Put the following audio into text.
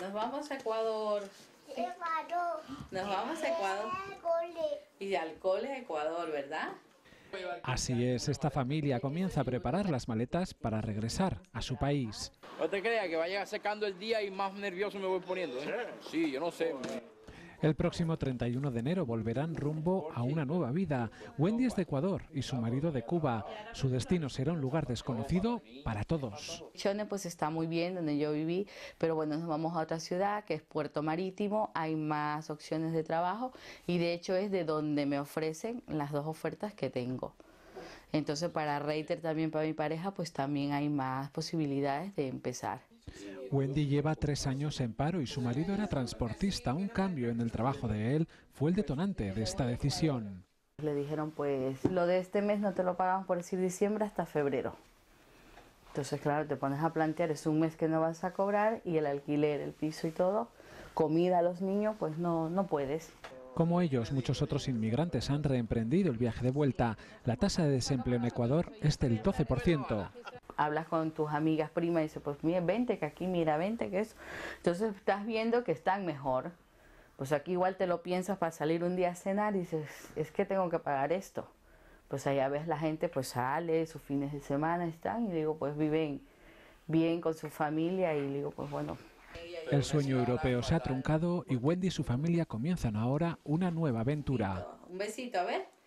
nos vamos a Ecuador. Nos vamos a Ecuador. Y de alcohol a Ecuador, ¿verdad? Así es, esta familia comienza a preparar las maletas para regresar a su país. No te creas que vaya secando el día y más nervioso me voy poniendo. ¿eh? Sí, yo no sé. El próximo 31 de enero volverán rumbo a una nueva vida. Wendy es de Ecuador y su marido de Cuba. Su destino será un lugar desconocido para todos. Chone pues está muy bien donde yo viví, pero bueno, nos vamos a otra ciudad que es Puerto Marítimo, hay más opciones de trabajo y de hecho es de donde me ofrecen las dos ofertas que tengo. Entonces para Reiter también para mi pareja pues también hay más posibilidades de empezar. Wendy lleva tres años en paro y su marido era transportista. Un cambio en el trabajo de él fue el detonante de esta decisión. Le dijeron, pues lo de este mes no te lo pagamos por decir diciembre hasta febrero. Entonces, claro, te pones a plantear, es un mes que no vas a cobrar y el alquiler, el piso y todo, comida a los niños, pues no, no puedes. Como ellos, muchos otros inmigrantes han reemprendido el viaje de vuelta. La tasa de desempleo en Ecuador es del 12% hablas con tus amigas primas y dices, pues mira, vente que aquí, mira, vente que eso. Entonces estás viendo que están mejor. Pues aquí igual te lo piensas para salir un día a cenar y dices, es que tengo que pagar esto. Pues allá ves la gente, pues sale, sus fines de semana están y digo, pues viven bien con su familia y digo, pues bueno, el sueño europeo se ha truncado y Wendy y su familia comienzan ahora una nueva aventura. Un besito, a ver.